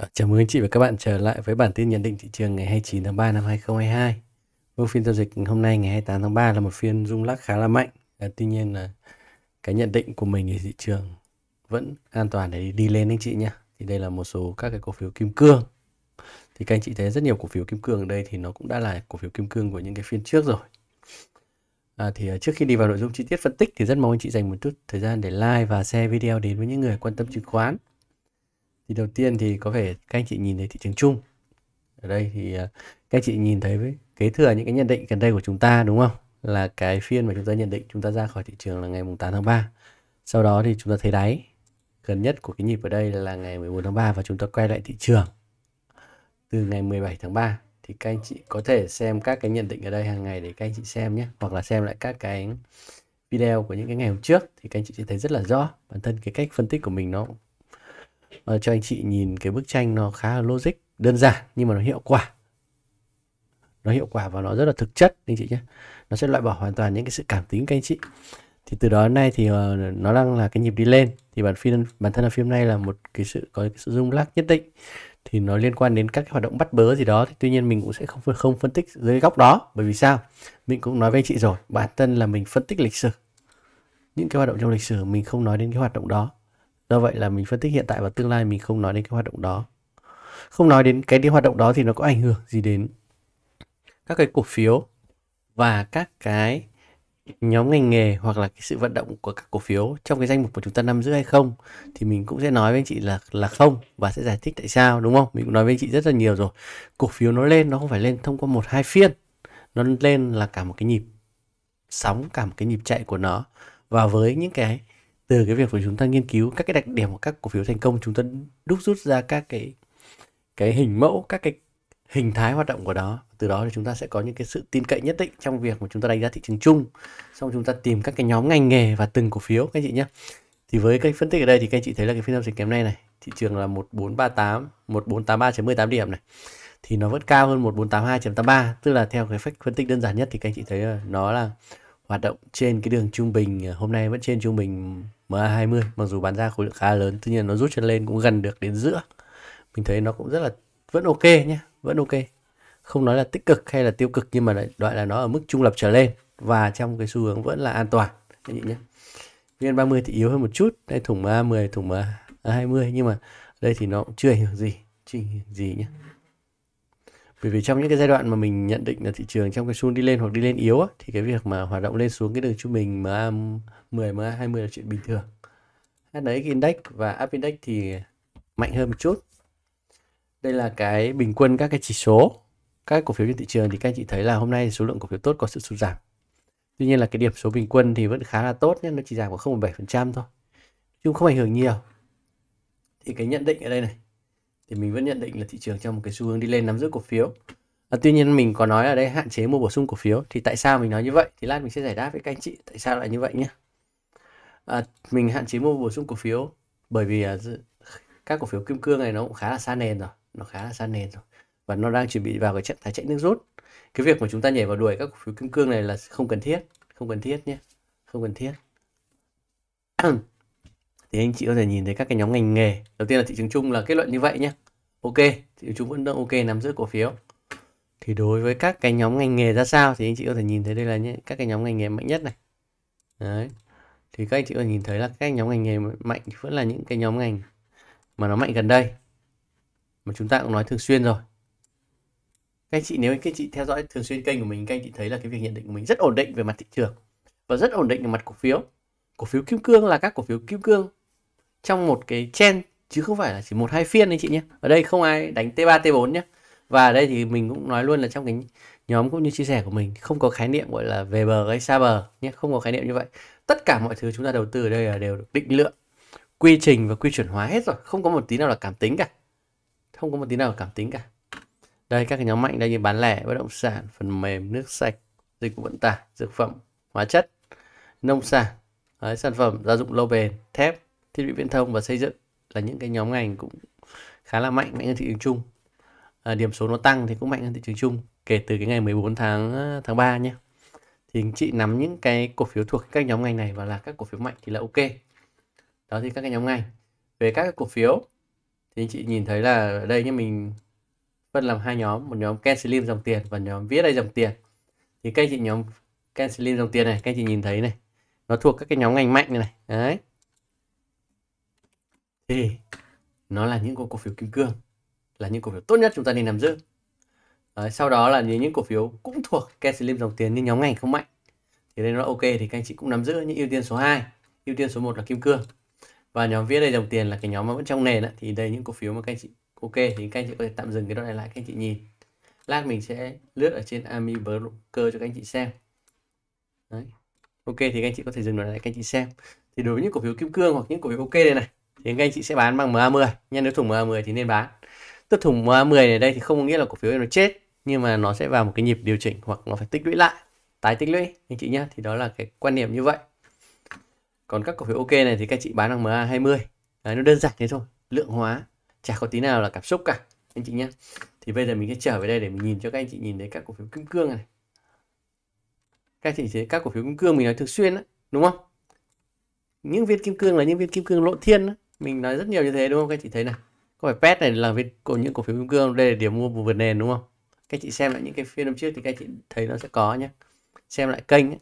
Ờ, chào mừng anh chị và các bạn trở lại với bản tin nhận định thị trường ngày 29 tháng 3 năm 2022. Vâng, phiên giao dịch hôm nay ngày 28 tháng 3 là một phiên rung lắc khá là mạnh. À, tuy nhiên là cái nhận định của mình thì thị trường vẫn an toàn để đi lên anh chị nhé. Thì đây là một số các cái cổ phiếu kim cương. Thì các anh chị thấy rất nhiều cổ phiếu kim cương ở đây thì nó cũng đã là cổ phiếu kim cương của những cái phiên trước rồi. À, thì ờ, trước khi đi vào nội dung chi tiết phân tích thì rất mong anh chị dành một chút thời gian để like và share video đến với những người quan tâm chứng khoán thì đầu tiên thì có thể các anh chị nhìn thấy thị trường chung ở đây thì à, các anh chị nhìn thấy với kế thừa những cái nhận định gần đây của chúng ta đúng không là cái phiên mà chúng ta nhận định chúng ta ra khỏi thị trường là ngày 8 tháng 3 sau đó thì chúng ta thấy đáy gần nhất của cái nhịp ở đây là ngày 14 tháng 3 và chúng ta quay lại thị trường từ ngày 17 tháng 3 thì các anh chị có thể xem các cái nhận định ở đây hàng ngày để các anh chị xem nhé hoặc là xem lại các cái video của những cái ngày hôm trước thì các anh chị sẽ thấy rất là rõ bản thân cái cách phân tích của mình nó uh, cho anh chị nhìn cái bức tranh nó khá là logic đơn giản nhưng mà nó hiệu quả nó hiệu quả và nó rất là thực chất anh chị nhé nó sẽ loại bỏ hoàn toàn những cái sự cảm tính các anh chị thì từ đó đến nay thì ờ, nó đang là cái nhịp đi lên thì bản phim bản thân là phim này là một cái sự có cái sự rung lắc nhất định thì nó liên quan đến các cái hoạt động bắt bớ gì đó thì tuy nhiên mình cũng sẽ không không phân tích dưới góc đó bởi vì sao mình cũng nói với anh chị rồi bản thân là mình phân tích lịch sử những cái hoạt động trong lịch sử mình không nói đến cái hoạt động đó do vậy là mình phân tích hiện tại và tương lai mình không nói đến cái hoạt động đó không nói đến cái, đi hoạt động đó thì nó có ảnh hưởng gì đến các cái cổ phiếu và các cái nhóm ngành nghề hoặc là cái sự vận động của các cổ phiếu trong cái danh mục của chúng ta nắm giữ hay không thì mình cũng sẽ nói với anh chị là là không và sẽ giải thích tại sao đúng không mình cũng nói với anh chị rất là nhiều rồi cổ phiếu nó lên nó không phải lên thông qua một hai phiên nó lên là cả một cái nhịp sóng cả một cái nhịp chạy của nó và với những cái từ cái việc của chúng ta nghiên cứu các cái đặc điểm của các cổ phiếu thành công chúng ta đúc rút ra các cái cái hình mẫu các cái hình thái hoạt động của đó từ đó thì chúng ta sẽ có những cái sự tin cậy nhất định trong việc mà chúng ta đánh giá thị trường chung xong chúng ta tìm các cái nhóm ngành nghề và từng cổ phiếu các anh chị nhé thì với cái phân tích ở đây thì các anh chị thấy là cái phiên giao dịch kém nay này thị trường là 1438 1483.18 điểm này thì nó vẫn cao hơn 1482.83 tức là theo cái phách phân tích đơn giản nhất thì các anh chị thấy là nó là hoạt động trên cái đường trung bình hôm nay vẫn trên trung bình MA20 mặc dù bán ra khối lượng khá lớn tuy nhiên nó rút chân lên cũng gần được đến giữa mình thấy nó cũng rất là vẫn ok nhé vẫn ok không nói là tích cực hay là tiêu cực nhưng mà lại là nó ở mức trung lập trở lên và trong cái xu hướng vẫn là an toàn các nhé VN30 thì yếu hơn một chút đây thủng MA10 thủng MA20 nhưng mà đây thì nó cũng chưa hiểu gì chỉ gì nhé bởi vì trong những cái giai đoạn mà mình nhận định là thị trường trong cái xu đi lên hoặc đi lên yếu á, thì cái việc mà hoạt động lên xuống cái đường trung bình MA 10 MA 20 là chuyện bình thường đấy index và up index thì mạnh hơn một chút đây là cái bình quân các cái chỉ số các cổ phiếu trên thị trường thì các anh chị thấy là hôm nay số lượng cổ phiếu tốt có sự sụt giảm tuy nhiên là cái điểm số bình quân thì vẫn khá là tốt nhé nó chỉ giảm có 0,7% thôi chứ không ảnh hưởng nhiều thì cái nhận định ở đây này thì mình vẫn nhận định là thị trường trong một cái xu hướng đi lên nắm giữ cổ phiếu à, tuy nhiên mình có nói ở đây hạn chế mua bổ sung cổ phiếu thì tại sao mình nói như vậy thì lát mình sẽ giải đáp với các anh chị tại sao lại như vậy nhé à, mình hạn chế mua bổ sung cổ phiếu bởi vì à, các cổ phiếu kim cương này nó cũng khá là xa nền rồi nó khá là xa nền rồi và nó đang chuẩn bị vào cái trạng thái chạy nước rút cái việc mà chúng ta nhảy vào đuổi các cổ phiếu kim cương này là không cần thiết không cần thiết nhé không cần thiết thì anh chị có thể nhìn thấy các cái nhóm ngành nghề đầu tiên là thị trường chung là kết luận như vậy nhé ok thị trường chung vẫn đang ok nắm giữ cổ phiếu thì đối với các cái nhóm ngành nghề ra sao thì anh chị có thể nhìn thấy đây là những các cái nhóm ngành nghề mạnh nhất này đấy thì các anh chị có thể nhìn thấy là các nhóm ngành nghề mạnh vẫn là những cái nhóm ngành mà nó mạnh gần đây mà chúng ta cũng nói thường xuyên rồi các anh chị nếu các anh chị theo dõi thường xuyên kênh của mình các anh chị thấy là cái việc nhận định của mình rất ổn định về mặt thị trường và rất ổn định về mặt cổ phiếu cổ phiếu kim cương là các cổ phiếu kim cương trong một cái chen chứ không phải là chỉ một hai phiên đấy chị nhé ở đây không ai đánh t 3 t 4 nhé và ở đây thì mình cũng nói luôn là trong cái nhóm cũng như chia sẻ của mình không có khái niệm gọi là về bờ hay xa bờ nhé không có khái niệm như vậy tất cả mọi thứ chúng ta đầu tư ở đây là đều được định lượng quy trình và quy chuẩn hóa hết rồi không có một tí nào là cảm tính cả không có một tí nào là cảm tính cả đây các cái nhóm mạnh đây như bán lẻ bất động sản phần mềm nước sạch dịch vụ vận tải dược phẩm hóa chất nông sản đấy, sản phẩm gia dụng lâu bền thép thiết bị viễn thông và xây dựng là những cái nhóm ngành cũng khá là mạnh mạnh hơn thị trường chung à, điểm số nó tăng thì cũng mạnh hơn thị trường chung kể từ cái ngày 14 tháng à, tháng 3 nhé thì chị nắm những cái cổ phiếu thuộc các nhóm ngành này và là các cổ phiếu mạnh thì là ok đó thì các cái nhóm ngành về các cái cổ phiếu thì chị nhìn thấy là ở đây nhé mình phân làm hai nhóm một nhóm Ken Slim dòng tiền và nhóm viết đây dòng tiền thì cái chị nhóm Ken Slim dòng tiền này các chị nhìn thấy này nó thuộc các cái nhóm ngành mạnh này này đấy thì nó là những cổ phiếu kim cương là những cổ phiếu tốt nhất chúng ta nên nắm giữ Đấy, sau đó là những cổ phiếu cũng thuộc ke slim dòng tiền nhưng nhóm ngành không mạnh thì đây nó ok thì các anh chị cũng nắm giữ những ưu tiên số 2 ưu tiên số 1 là kim cương và nhóm viết đây dòng tiền là cái nhóm mà vẫn trong nền thì đây những cổ phiếu mà các anh chị ok thì các anh chị có thể tạm dừng cái đoạn này lại các anh chị nhìn lát mình sẽ lướt ở trên ami broker cho các anh chị xem Đấy. ok thì các anh chị có thể dừng đoạn này lại các anh chị xem thì đối với những cổ phiếu kim cương hoặc những cổ phiếu ok đây này thì các anh chị sẽ bán bằng MA10 nha nếu thùng MA10 thì nên bán tức thùng MA10 này đây thì không có nghĩa là cổ phiếu nó chết nhưng mà nó sẽ vào một cái nhịp điều chỉnh hoặc nó phải tích lũy lại tái tích lũy anh chị nhé thì đó là cái quan niệm như vậy còn các cổ phiếu ok này thì các chị bán bằng MA 20 Đấy, nó đơn giản thế thôi lượng hóa chả có tí nào là cảm xúc cả anh chị nhé thì bây giờ mình sẽ trở về đây để mình nhìn cho các anh chị nhìn thấy các cổ phiếu kim cương này các chị thấy các cổ phiếu kim cương mình nói thường xuyên đó, đúng không những viên kim cương là những viên kim cương lộ thiên đó mình nói rất nhiều như thế đúng không các chị thấy này có phải pet này là với những cổ phiếu kim cương đây là điểm mua vùng vượt nền đúng không các chị xem lại những cái phiên hôm trước thì các chị thấy nó sẽ có nhé xem lại kênh ấy.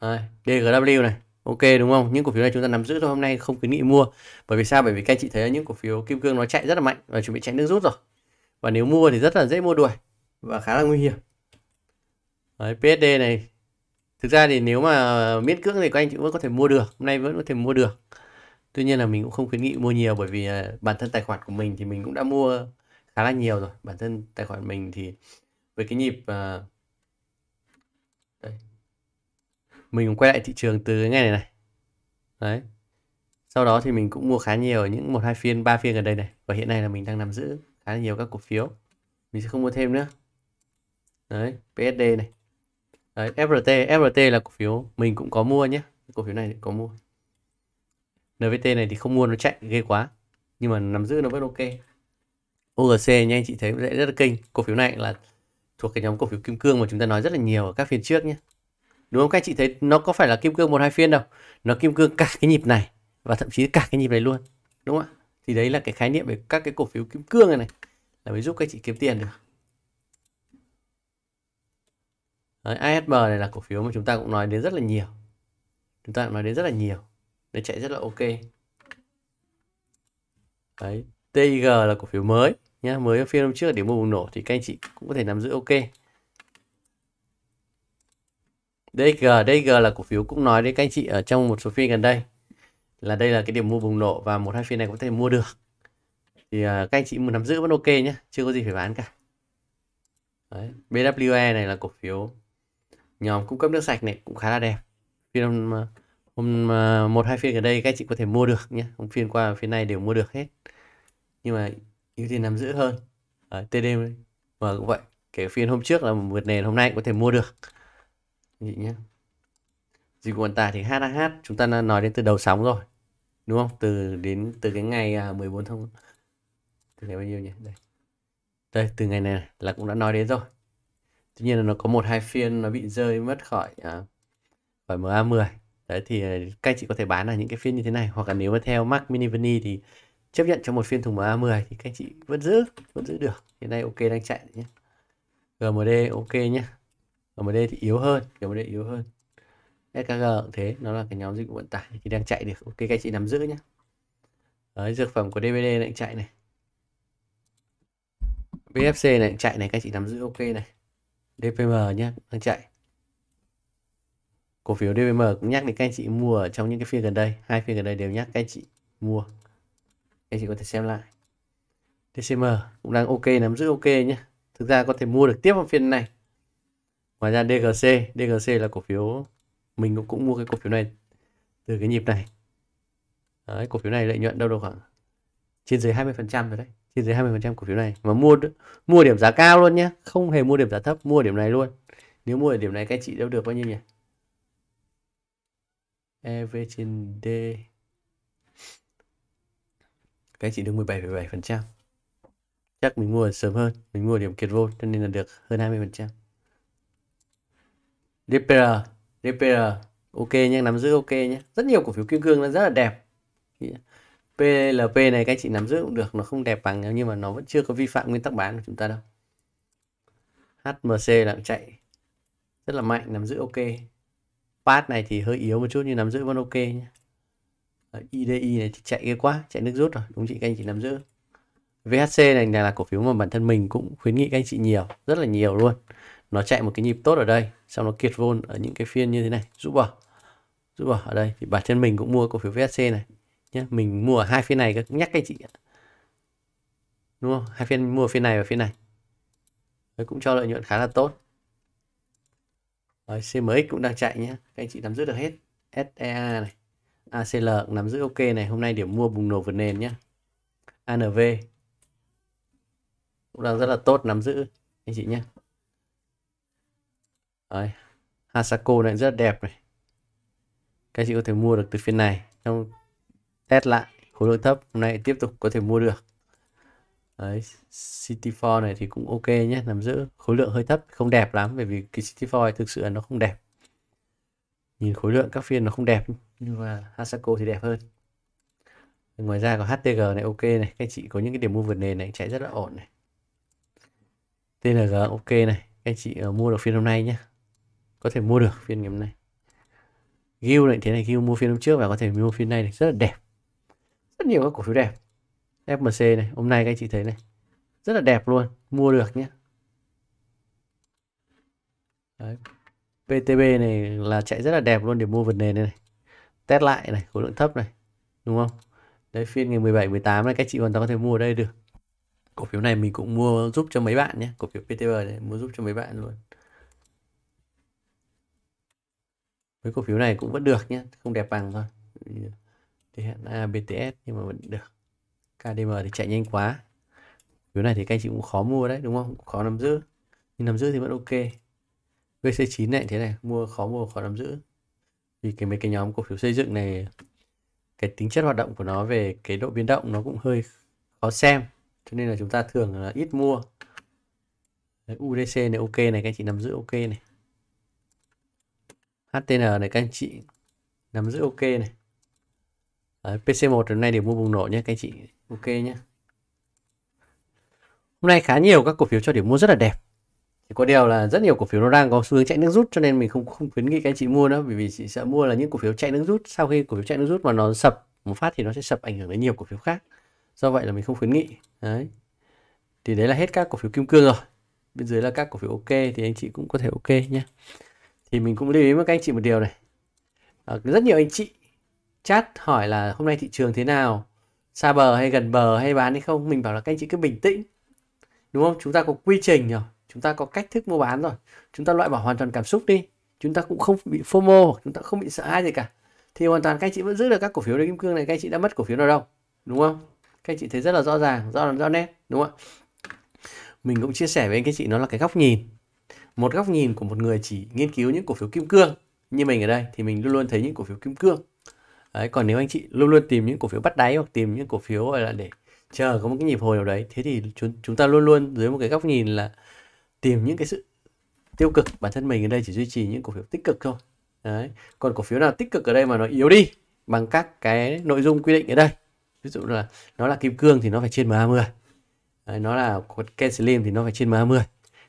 Đây, DGW này ok đúng không những cổ phiếu này chúng ta nắm giữ thôi hôm nay không khuyến nghị mua bởi vì sao bởi vì các chị thấy những cổ phiếu kim cương nó chạy rất là mạnh và chuẩn bị chạy nước rút rồi và nếu mua thì rất là dễ mua đuổi và khá là nguy hiểm Đấy, PSD này thực ra thì nếu mà miễn cưỡng thì các anh chị vẫn có thể mua được hôm nay vẫn có thể mua được tuy nhiên là mình cũng không khuyến nghị mua nhiều bởi vì bản thân tài khoản của mình thì mình cũng đã mua khá là nhiều rồi bản thân tài khoản mình thì với cái nhịp ờ, đây. mình cũng quay lại thị trường từ cái ngày này này đấy sau đó thì mình cũng mua khá nhiều những một hai phiên ba phiên ở đây này và hiện nay là mình đang nắm giữ khá là nhiều các cổ phiếu mình sẽ không mua thêm nữa đấy PSD này đấy, FRT FRT là cổ phiếu mình cũng có mua nhé cổ phiếu này có mua NVT này thì không mua nó chạy ghê quá nhưng mà nắm giữ nó vẫn ok OGC nha anh chị thấy dễ rất là kinh cổ phiếu này là thuộc cái nhóm cổ phiếu kim cương mà chúng ta nói rất là nhiều ở các phiên trước nhé đúng không các anh chị thấy nó có phải là kim cương một hai phiên đâu nó kim cương cả cái nhịp này và thậm chí cả cái nhịp này luôn đúng không ạ thì đấy là cái khái niệm về các cái cổ phiếu kim cương này này là mới giúp các anh chị kiếm tiền được đấy, ASM này là cổ phiếu mà chúng ta cũng nói đến rất là nhiều chúng ta cũng nói đến rất là nhiều nó chạy rất là ok đấy TIG là cổ phiếu mới nhá mới ở phiên hôm trước điểm mua bùng nổ thì các anh chị cũng có thể nắm giữ ok DG DG là cổ phiếu cũng nói đến các anh chị ở trong một số phiên gần đây là đây là cái điểm mua bùng nổ và một hai phiên này có thể mua được thì uh, các anh chị muốn nắm giữ vẫn ok nhé chưa có gì phải bán cả Đấy. BWE này là cổ phiếu nhóm cung cấp nước sạch này cũng khá là đẹp phiên hôm à, hôm à, một hai phiên ở đây các chị có thể mua được nhé hôm phiên qua phiên này đều mua được hết nhưng mà ưu tiên nắm giữ hơn ở TD và cũng vậy kể phiên hôm trước là một vượt nền hôm nay cũng có thể mua được chị nhé dịch vụ vận tải thì HH chúng ta nói đến từ đầu sóng rồi đúng không từ đến từ cái ngày 14 à, tháng từ ngày bao nhiêu nhỉ đây đây từ ngày này là cũng đã nói đến rồi tuy nhiên là nó có một hai phiên nó bị rơi mất khỏi à, khỏi MA10 đấy thì ờ, các anh chị có thể bán ở những cái phiên như thế này hoặc là nếu mà theo Mac Mini Vani thì chấp nhận cho một phiên thùng MA10 thì các anh chị vẫn giữ vẫn giữ được hiện nay ok đang chạy nhé GMD ok nhé GMD thì yếu hơn GMD yếu hơn SKG cũng thế nó là cái nhóm dịch vụ vận tải thì đang chạy được ok các anh chị nắm giữ nhé đấy dược phẩm của DVD đang chạy này BFC này chạy này các anh chị nắm giữ ok này DPM nhé đang chạy cổ phiếu DVM cũng nhắc đến các anh chị mua ở trong những cái phiên gần đây hai phiên gần đây đều nhắc các anh chị mua các anh chị có thể xem lại DCM cũng đang ok nắm giữ ok nhé thực ra có thể mua được tiếp vào phiên này ngoài ra DGC DGC là cổ phiếu mình cũng, cũng mua cái cổ phiếu này từ cái nhịp này đấy, cổ phiếu này lợi nhuận đâu đâu khoảng trên dưới 20 phần trăm rồi đấy trên dưới 20 phần trăm cổ phiếu này mà mua mua điểm giá cao luôn nhé không hề mua điểm giá thấp mua điểm này luôn nếu mua ở điểm này các anh chị đâu được bao nhiêu nhỉ EV Everything day Cái chị được 17,7% Chắc mình mua sớm hơn Mình mua điểm kiệt vô cho nên là được hơn 20% DPR DPR ok nhé nắm giữ ok nhé rất nhiều cổ phiếu kim cương nó rất là đẹp PLP này các chị nắm giữ cũng được nó không đẹp bằng nhưng mà nó vẫn chưa có vi phạm nguyên tắc bán của chúng ta đâu HMC là chạy rất là mạnh nắm giữ ok pass này thì hơi yếu một chút nhưng nắm giữ vẫn ok nhé IDI này thì chạy ghê quá chạy nước rút rồi đúng chị các anh chị nắm giữ VHC này là cổ phiếu mà bản thân mình cũng khuyến nghị các anh chị nhiều rất là nhiều luôn nó chạy một cái nhịp tốt ở đây xong nó kiệt vôn ở những cái phiên như thế này rút bỏ rút bỏ ở đây thì bản thân mình cũng mua cổ phiếu VHC này nhé mình mua ở hai phiên này cũng nhắc các anh chị đúng không hai phiên mua phiên này và phiên này Đấy, cũng cho lợi nhuận khá là tốt rồi, CMX cũng đang chạy nhé. Các anh chị nắm giữ được hết. SEA này. ACL cũng nắm giữ ok này. Hôm nay điểm mua bùng nổ vượt nền nhé. ANV. Cũng đang rất là tốt nắm giữ. Anh chị nhé. Đấy. Hasako này rất đẹp này. Các anh chị có thể mua được từ phiên này. Trong test lại khối lượng thấp. Hôm nay tiếp tục có thể mua được. Đấy, CT4 này thì cũng ok nhé, nằm giữ khối lượng hơi thấp, không đẹp lắm bởi vì cái City 4 thực sự là nó không đẹp. Nhìn khối lượng các phiên nó không đẹp nhưng mà Hasako thì đẹp hơn. Ngoài ra có HTG này ok này, các chị có những cái điểm mua vượt nền này chạy rất là ổn này. TNG ok này, các chị ờ, mua được phiên hôm nay nhé. Có thể mua được phiên ngày hôm nay. Gil này thế này, Gil mua phiên hôm trước và có thể mua phiên nay này rất là đẹp. Rất nhiều các cổ phiếu đẹp. FMC này hôm nay các anh chị thấy này rất là đẹp luôn mua được nhé Đấy. PTB này là chạy rất là đẹp luôn để mua vượt nền này, này test lại này khối lượng thấp này đúng không đấy phiên ngày 17 18 này các chị hoàn toàn có thể mua ở đây được cổ phiếu này mình cũng mua giúp cho mấy bạn nhé cổ phiếu PTB này mua giúp cho mấy bạn luôn với cổ phiếu này cũng vẫn được nhé không đẹp bằng thôi thì hẹn A à, BTS nhưng mà vẫn được KDM thì chạy nhanh quá phiếu này thì các anh chị cũng khó mua đấy đúng không cũng khó nắm giữ nhưng nắm giữ thì vẫn ok VC9 này thế này mua khó mua khó nắm giữ vì cái mấy cái nhóm cổ phiếu xây dựng này cái tính chất hoạt động của nó về cái độ biến động nó cũng hơi khó xem cho nên là chúng ta thường là ít mua Đấy, UDC này ok này các anh chị nắm giữ ok này HTN này các anh chị nắm giữ ok này PC1 hôm nay đều mua bùng nổ nhé các anh chị ok nhé hôm nay khá nhiều các cổ phiếu cho điểm mua rất là đẹp chỉ có điều là rất nhiều cổ phiếu nó đang có xu hướng chạy nước rút cho nên mình không không khuyến nghị các anh chị mua nữa vì vì chị sợ mua là những cổ phiếu chạy nước rút sau khi cổ phiếu chạy nước rút mà nó sập một phát thì nó sẽ sập ảnh hưởng đến nhiều cổ phiếu khác do vậy là mình không khuyến nghị đấy thì đấy là hết các cổ phiếu kim cương rồi bên dưới là các cổ phiếu ok thì anh chị cũng có thể ok nhé thì mình cũng lưu ý với các anh chị một điều này à, rất nhiều anh chị chat hỏi là hôm nay thị trường thế nào xa bờ hay gần bờ hay bán hay không mình bảo là các anh chị cứ bình tĩnh đúng không chúng ta có quy trình rồi chúng ta có cách thức mua bán rồi chúng ta loại bỏ hoàn toàn cảm xúc đi chúng ta cũng không bị fomo chúng ta không bị sợ hãi gì cả thì hoàn toàn các anh chị vẫn giữ được các cổ phiếu đầy kim cương này các anh chị đã mất cổ phiếu nào đâu đúng không các anh chị thấy rất là rõ ràng rõ rõ nét đúng không mình cũng chia sẻ với anh các chị nó là cái góc nhìn một góc nhìn của một người chỉ nghiên cứu những cổ phiếu kim cương như mình ở đây thì mình luôn luôn thấy những cổ phiếu kim cương đấy, còn nếu anh chị luôn luôn tìm những cổ phiếu bắt đáy hoặc tìm những cổ phiếu gọi là để chờ có một cái nhịp hồi nào đấy thế thì chúng chúng ta luôn luôn dưới một cái góc nhìn là tìm những cái sự tiêu cực bản thân mình ở đây chỉ duy trì những cổ phiếu tích cực thôi đấy còn cổ phiếu nào tích cực ở đây mà nó yếu đi bằng các cái nội dung quy định ở đây ví dụ là nó là kim cương thì nó phải trên m 20 đấy, nó là Ken Slim thì nó phải trên m 20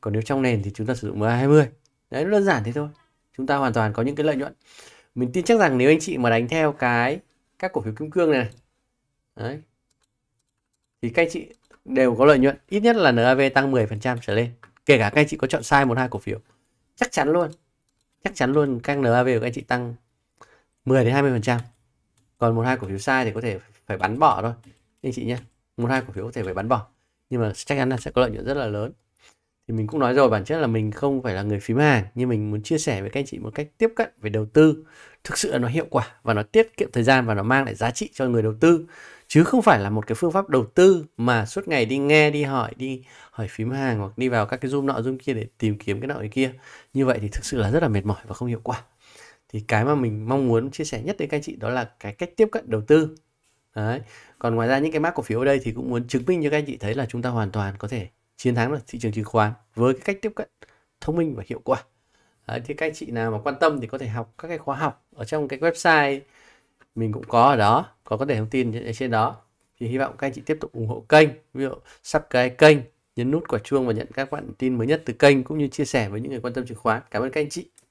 còn nếu trong nền thì chúng ta sử dụng m 20 đấy nó đơn giản thế thôi chúng ta hoàn toàn có những cái lợi nhuận mình tin chắc rằng nếu anh chị mà đánh theo cái các cổ phiếu kim cương này, này đấy, thì các anh chị đều có lợi nhuận ít nhất là NAV tăng 10% trở lên kể cả các anh chị có chọn sai một hai cổ phiếu chắc chắn luôn chắc chắn luôn các NAV của các anh chị tăng 10 đến 20% còn một hai cổ phiếu sai thì có thể phải bắn bỏ thôi anh chị nhé một hai cổ phiếu có thể phải bắn bỏ nhưng mà chắc chắn là sẽ có lợi nhuận rất là lớn thì mình cũng nói rồi bản chất là mình không phải là người phím hàng nhưng mình muốn chia sẻ với các anh chị một cách tiếp cận về đầu tư thực sự là nó hiệu quả và nó tiết kiệm thời gian và nó mang lại giá trị cho người đầu tư chứ không phải là một cái phương pháp đầu tư mà suốt ngày đi nghe đi hỏi đi hỏi phím hàng hoặc đi vào các cái zoom nọ zoom kia để tìm kiếm cái nọ cái kia như vậy thì thực sự là rất là mệt mỏi và không hiệu quả thì cái mà mình mong muốn chia sẻ nhất đến các anh chị đó là cái cách tiếp cận đầu tư Đấy. còn ngoài ra những cái mác cổ phiếu ở đây thì cũng muốn chứng minh cho các anh chị thấy là chúng ta hoàn toàn có thể chiến thắng được thị trường chứng khoán với cái cách tiếp cận thông minh và hiệu quả Đấy, thì các anh chị nào mà quan tâm thì có thể học các cái khóa học ở trong cái website mình cũng có ở đó có có để thông tin ở trên đó thì hy vọng các anh chị tiếp tục ủng hộ kênh ví dụ subscribe kênh nhấn nút quả chuông và nhận các bản tin mới nhất từ kênh cũng như chia sẻ với những người quan tâm chứng khoán cảm ơn các anh chị